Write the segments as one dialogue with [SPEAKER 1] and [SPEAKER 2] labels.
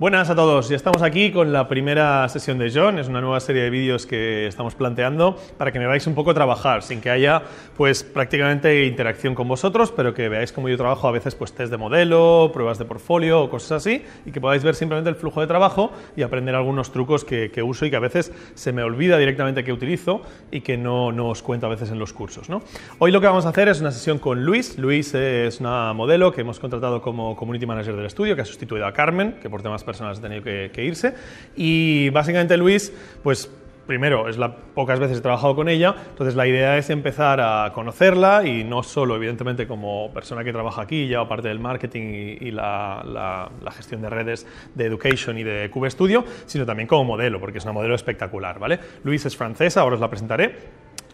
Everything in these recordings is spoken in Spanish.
[SPEAKER 1] Buenas a todos, ya estamos aquí con la primera sesión de John, es una nueva serie de vídeos que estamos planteando para que me veáis un poco trabajar, sin que haya pues prácticamente interacción con vosotros, pero que veáis cómo yo trabajo a veces pues test de modelo, pruebas de portfolio o cosas así, y que podáis ver simplemente el flujo de trabajo y aprender algunos trucos que, uso y que a veces se me olvida directamente que utilizo y que no, os cuento a veces en los cursos. Hoy lo que vamos a hacer es una sesión con Luis, Luis es una modelo que hemos contratado como Community Manager del estudio, que ha sustituido a Carmen, que por temas personas han tenido que, irse. Y básicamente Luis, pues primero, es la pocas veces he trabajado con ella, entonces la idea es empezar a conocerla y no solo, evidentemente, como persona que trabaja aquí, ya parte del marketing y, la, la, gestión de redes de Education y de Cube Studio, sino también como modelo, porque es una modelo espectacular, ¿vale? Luis es francesa, ahora os la presentaré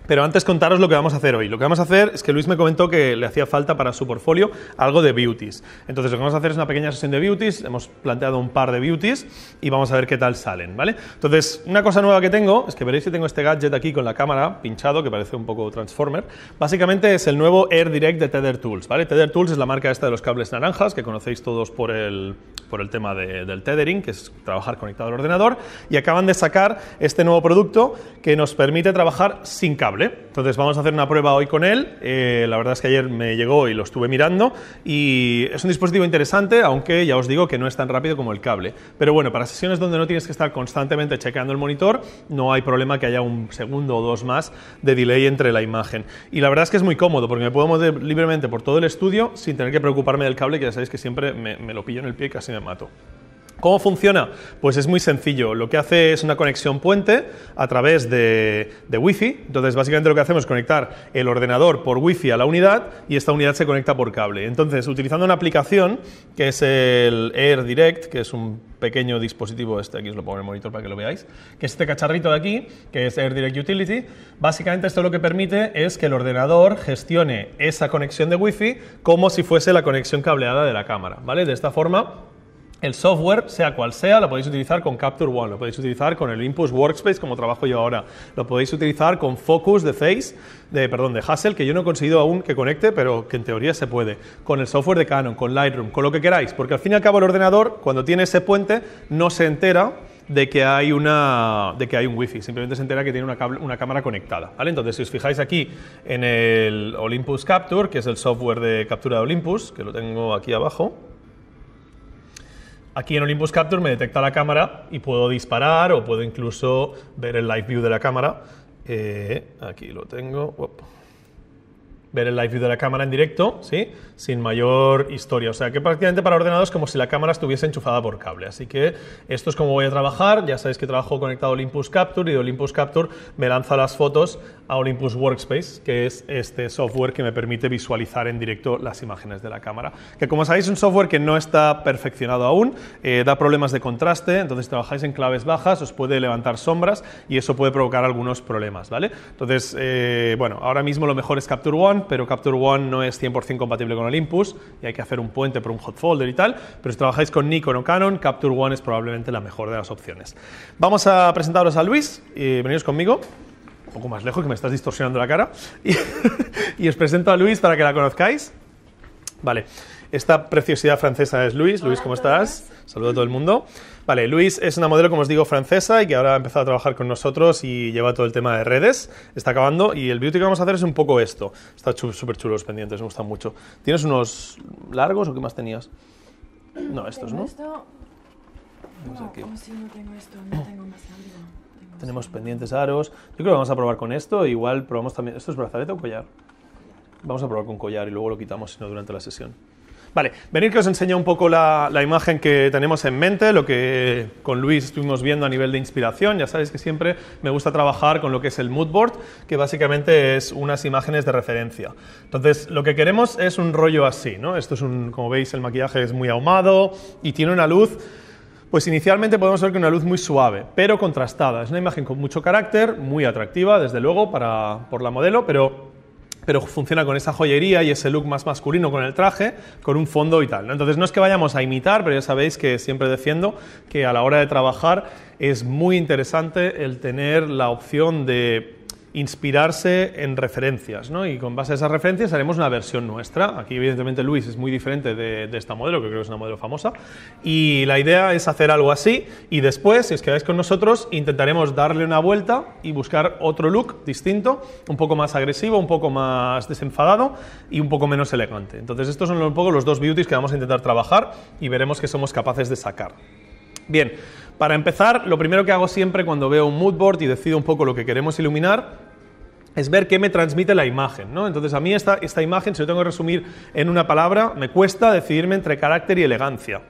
[SPEAKER 1] pero antes contaros lo que vamos a hacer hoy. Lo que vamos a hacer es que Luis me comentó que le hacía falta para su portfolio algo de beauties. Entonces lo que vamos a hacer es una pequeña sesión de beauties. Hemos planteado un par de beauties y vamos a ver qué tal salen, ¿vale? Entonces, una cosa nueva que tengo es que veréis que tengo este gadget aquí con la cámara pinchado que parece un poco Transformer. Básicamente es el nuevo Air Direct de Tether Tools, ¿vale? Tether Tools es la marca esta de los cables naranjas que conocéis todos por el, por el tema del tethering, que es trabajar conectado al ordenador. Y acaban de sacar este nuevo producto que nos permite trabajar sin cable. Entonces vamos a hacer una prueba hoy con él. Eh, la verdad es que ayer me llegó y lo estuve mirando y es un dispositivo interesante, aunque ya os digo que no es tan rápido como el cable. Pero bueno, para sesiones donde no tienes que estar constantemente chequeando el monitor, no hay problema que haya un segundo o dos más de delay entre la imagen. Y la verdad es que es muy cómodo porque me puedo mover libremente por todo el estudio sin tener que preocuparme del cable, que ya sabéis que siempre me, me lo pillo en el pie y casi me mato. ¿Cómo funciona? Pues es muy sencillo. Lo que hace es una conexión puente a través de, Wi-Fi. Entonces, básicamente lo que hacemos es conectar el ordenador por Wi-Fi a la unidad y esta unidad se conecta por cable. Entonces, utilizando una aplicación que es el AirDirect, que es un pequeño dispositivo, este aquí os lo pongo en el monitor para que lo veáis, que es este cacharrito de aquí, que es AirDirect Direct Utility. Básicamente esto lo que permite es que el ordenador gestione esa conexión de Wi-Fi como si fuese la conexión cableada de la cámara, ¿vale? De esta forma el software, sea cual sea, lo podéis utilizar con Capture One, lo podéis utilizar con el Impulse Workspace, como trabajo yo ahora, lo podéis utilizar con Focus de Face, de, perdón, de Hassel, que yo no he conseguido aún que conecte, pero que en teoría se puede, con el software de Canon, con Lightroom, con lo que queráis, porque al fin y al cabo el ordenador, cuando tiene ese puente, no se entera de que hay una de que hay un wifi simplemente se entera que tiene una, cámara conectada ¿vale? entonces si os fijáis aquí en el Olympus Capture que es el software de captura de Olympus que lo tengo aquí abajo Aquí en Olympus Capture me detecta la cámara y puedo disparar o puedo incluso ver el live view de la cámara. Eh, aquí lo tengo ver el live view de la cámara en directo, ¿sí? Sin mayor historia. O sea que prácticamente para ordenados es como si la cámara estuviese enchufada por cable. Así que esto es como voy a trabajar. Ya sabéis que trabajo conectado a Olympus Capture y Olympus Capture me lanza las fotos a Olympus Workspace, que es este software que me permite visualizar en directo las imágenes de la cámara. Que como sabéis es un software que no está perfeccionado aún, eh, da problemas de contraste, entonces trabajáis en claves bajas, os puede levantar sombras y eso puede provocar algunos problemas, ¿vale? Entonces, eh, bueno, ahora mismo lo mejor es Capture One, pero Capture One no es 100% compatible con Olympus y hay que hacer un puente por un hot folder y tal, pero si trabajáis con Nikon o Canon, Capture One es probablemente la mejor de las opciones. Vamos a presentaros a Luis y veníos conmigo un poco más lejos que me estás distorsionando la cara y, y os presento a Luis para que la conozcáis. Vale. Esta preciosidad francesa es Luis. Luis, ¿cómo estás? Saludo a todo el mundo. Vale, Luis es una modelo, como os digo, francesa y que ahora ha empezado a trabajar con nosotros y lleva todo el tema de redes. Está acabando y el beauty que vamos a hacer es un poco esto. Está súper chulo los pendientes, me gustan mucho. ¿Tienes unos largos o qué más tenías? No, estos, ¿no? Tenemos pendientes aros. Yo creo que vamos a probar con esto. Igual probamos también. ¿Esto es brazalete o collar? Vamos a probar con collar y luego lo quitamos, si no, durante la sesión. Vale, venid que os enseño un poco la, imagen que tenemos en mente, lo que con Luis estuvimos viendo a nivel de inspiración. Ya sabéis que siempre me gusta trabajar con lo que es el mood board, que básicamente es unas imágenes de referencia. Entonces, lo que queremos es un rollo así, ¿no? Esto es un, como veis, el maquillaje es muy ahumado y tiene una luz pues inicialmente podemos ver que una luz muy suave, pero contrastada. Es una imagen con mucho carácter, muy atractiva, desde luego, para, por la modelo, pero pero funciona con esa joyería y ese look más masculino con el traje, con un fondo y tal. Entonces no es que vayamos a imitar, pero ya sabéis que siempre defiendo que a la hora de trabajar es muy interesante el tener la opción de inspirarse en referencias, ¿no? Y con base a esas referencias haremos una versión nuestra. Aquí, evidentemente, Luis es muy diferente de, esta modelo, que creo que es una modelo famosa. Y la idea es hacer algo así y después, si os quedáis con nosotros, intentaremos darle una vuelta y buscar otro look distinto, un poco más agresivo, un poco más desenfadado y un poco menos elegante. Entonces, estos son un poco los dos beauties que vamos a intentar trabajar y veremos que somos capaces de sacar. Bien, para empezar, lo primero que hago siempre cuando veo un mood board y decido un poco lo que queremos iluminar es ver qué me transmite la imagen. ¿no? Entonces, a mí esta, esta imagen, si lo tengo que resumir en una palabra, me cuesta decidirme entre carácter y elegancia.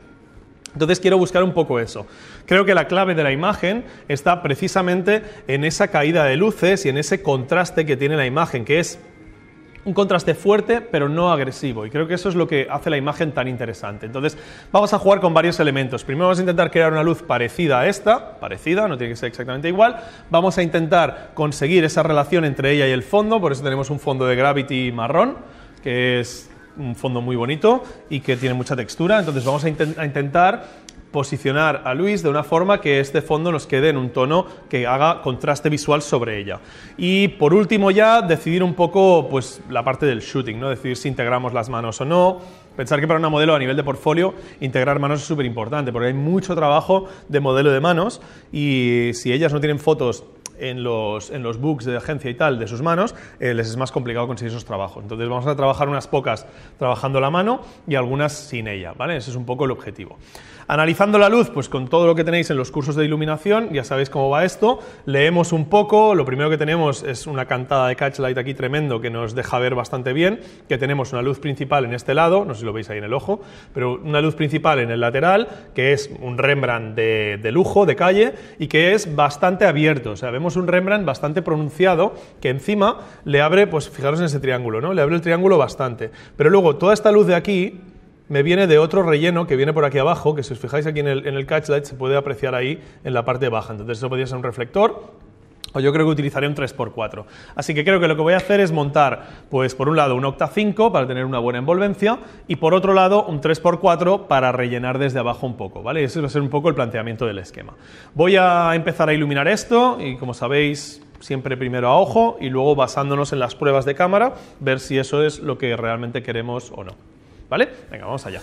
[SPEAKER 1] Entonces quiero buscar un poco eso. Creo que la clave de la imagen está precisamente en esa caída de luces y en ese contraste que tiene la imagen, que es un contraste fuerte pero no agresivo y creo que eso es lo que hace la imagen tan interesante. Entonces vamos a jugar con varios elementos. Primero vamos a intentar crear una luz parecida a esta, parecida, no tiene que ser exactamente igual. Vamos a intentar conseguir esa relación entre ella y el fondo, por eso tenemos un fondo de gravity marrón, que es un fondo muy bonito y que tiene mucha textura. Entonces vamos a, intentar posicionar a Luis de una forma que este fondo nos quede en un tono que haga contraste visual sobre ella. Y por último ya decidir un poco pues, la parte del shooting, ¿no? decidir si integramos las manos o no, Pensar que para una modelo a nivel de portfolio integrar manos es súper importante porque hay mucho trabajo de modelo de manos y si ellas no tienen fotos en los, en los books de agencia y tal de sus manos, eh, les es más complicado conseguir esos trabajos. Entonces vamos a trabajar unas pocas trabajando la mano y algunas sin ella, ¿vale? Ese es un poco el objetivo. Analizando la luz, pues con todo lo que tenéis en los cursos de iluminación, ya sabéis cómo va esto, leemos un poco, lo primero que tenemos es una cantada de catchlight aquí tremendo que nos deja ver bastante bien, que tenemos una luz principal en este lado, no sé si lo veis ahí en el ojo, pero una luz principal en el lateral, que es un Rembrandt de, de lujo, de calle, y que es bastante abierto, o sea, vemos un Rembrandt bastante pronunciado que encima le abre, pues fijaros en ese triángulo, ¿no? Le abre el triángulo bastante. Pero luego toda esta luz de aquí me viene de otro relleno que viene por aquí abajo, que si os fijáis aquí en el, en el catchlight se puede apreciar ahí en la parte baja. Entonces eso podría ser un reflector o pues yo creo que utilizaré un 3x4. Así que creo que lo que voy a hacer es montar, pues por un lado un octa 5 para tener una buena envolvencia y por otro lado un 3x4 para rellenar desde abajo un poco, ¿vale? Ese va a ser un poco el planteamiento del esquema. Voy a empezar a iluminar esto y como sabéis, siempre primero a ojo y luego basándonos en las pruebas de cámara, ver si eso es lo que realmente queremos o no. ¿Vale? Venga, vamos allá.